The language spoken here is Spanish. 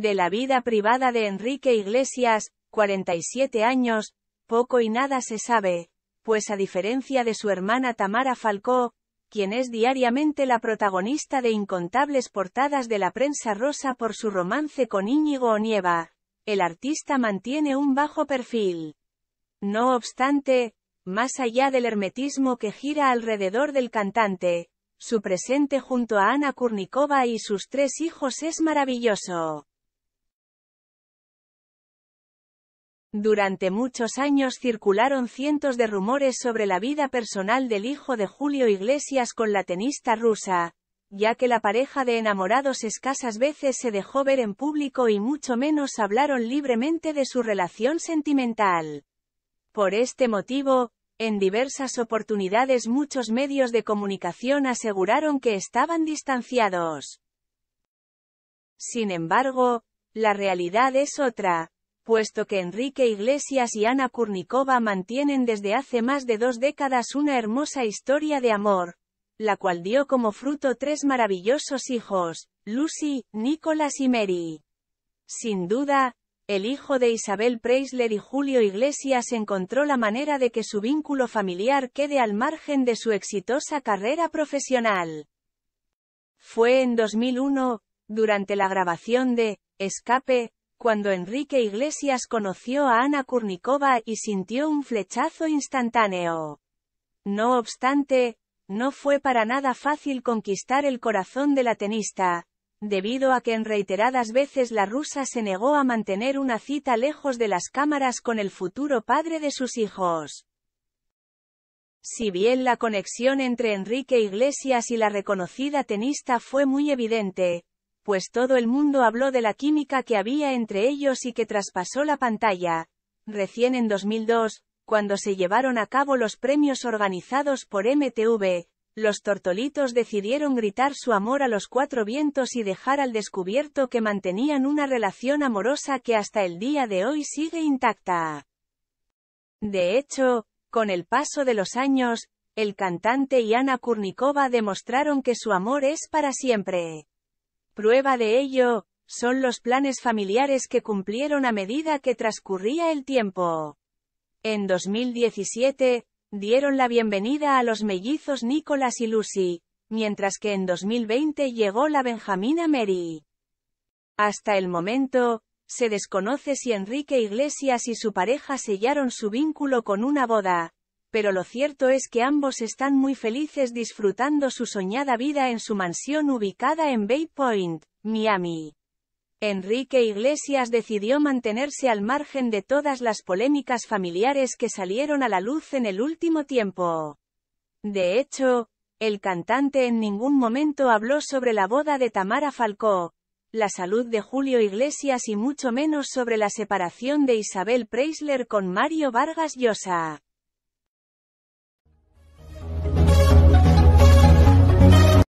De la vida privada de Enrique Iglesias, 47 años, poco y nada se sabe, pues a diferencia de su hermana Tamara Falcó, quien es diariamente la protagonista de incontables portadas de la prensa rosa por su romance con Íñigo Onieva, el artista mantiene un bajo perfil. No obstante, más allá del hermetismo que gira alrededor del cantante, su presente junto a Ana Kurnikova y sus tres hijos es maravilloso. Durante muchos años circularon cientos de rumores sobre la vida personal del hijo de Julio Iglesias con la tenista rusa, ya que la pareja de enamorados escasas veces se dejó ver en público y mucho menos hablaron libremente de su relación sentimental. Por este motivo, en diversas oportunidades muchos medios de comunicación aseguraron que estaban distanciados. Sin embargo, la realidad es otra puesto que Enrique Iglesias y Ana Kurnikova mantienen desde hace más de dos décadas una hermosa historia de amor, la cual dio como fruto tres maravillosos hijos, Lucy, Nicolás y Mary. Sin duda, el hijo de Isabel Preisler y Julio Iglesias encontró la manera de que su vínculo familiar quede al margen de su exitosa carrera profesional. Fue en 2001, durante la grabación de Escape, cuando Enrique Iglesias conoció a Ana Kurnikova y sintió un flechazo instantáneo. No obstante, no fue para nada fácil conquistar el corazón de la tenista, debido a que en reiteradas veces la rusa se negó a mantener una cita lejos de las cámaras con el futuro padre de sus hijos. Si bien la conexión entre Enrique Iglesias y la reconocida tenista fue muy evidente, pues todo el mundo habló de la química que había entre ellos y que traspasó la pantalla. Recién en 2002, cuando se llevaron a cabo los premios organizados por MTV, los tortolitos decidieron gritar su amor a los cuatro vientos y dejar al descubierto que mantenían una relación amorosa que hasta el día de hoy sigue intacta. De hecho, con el paso de los años, el cantante y Ana Kurnikova demostraron que su amor es para siempre. Prueba de ello, son los planes familiares que cumplieron a medida que transcurría el tiempo. En 2017, dieron la bienvenida a los mellizos Nicolas y Lucy, mientras que en 2020 llegó la Benjamina Mary. Hasta el momento, se desconoce si Enrique Iglesias y su pareja sellaron su vínculo con una boda, pero lo cierto es que ambos están muy felices disfrutando su soñada vida en su mansión ubicada en Bay Point, Miami. Enrique Iglesias decidió mantenerse al margen de todas las polémicas familiares que salieron a la luz en el último tiempo. De hecho, el cantante en ningún momento habló sobre la boda de Tamara Falcó, la salud de Julio Iglesias y mucho menos sobre la separación de Isabel Preisler con Mario Vargas Llosa.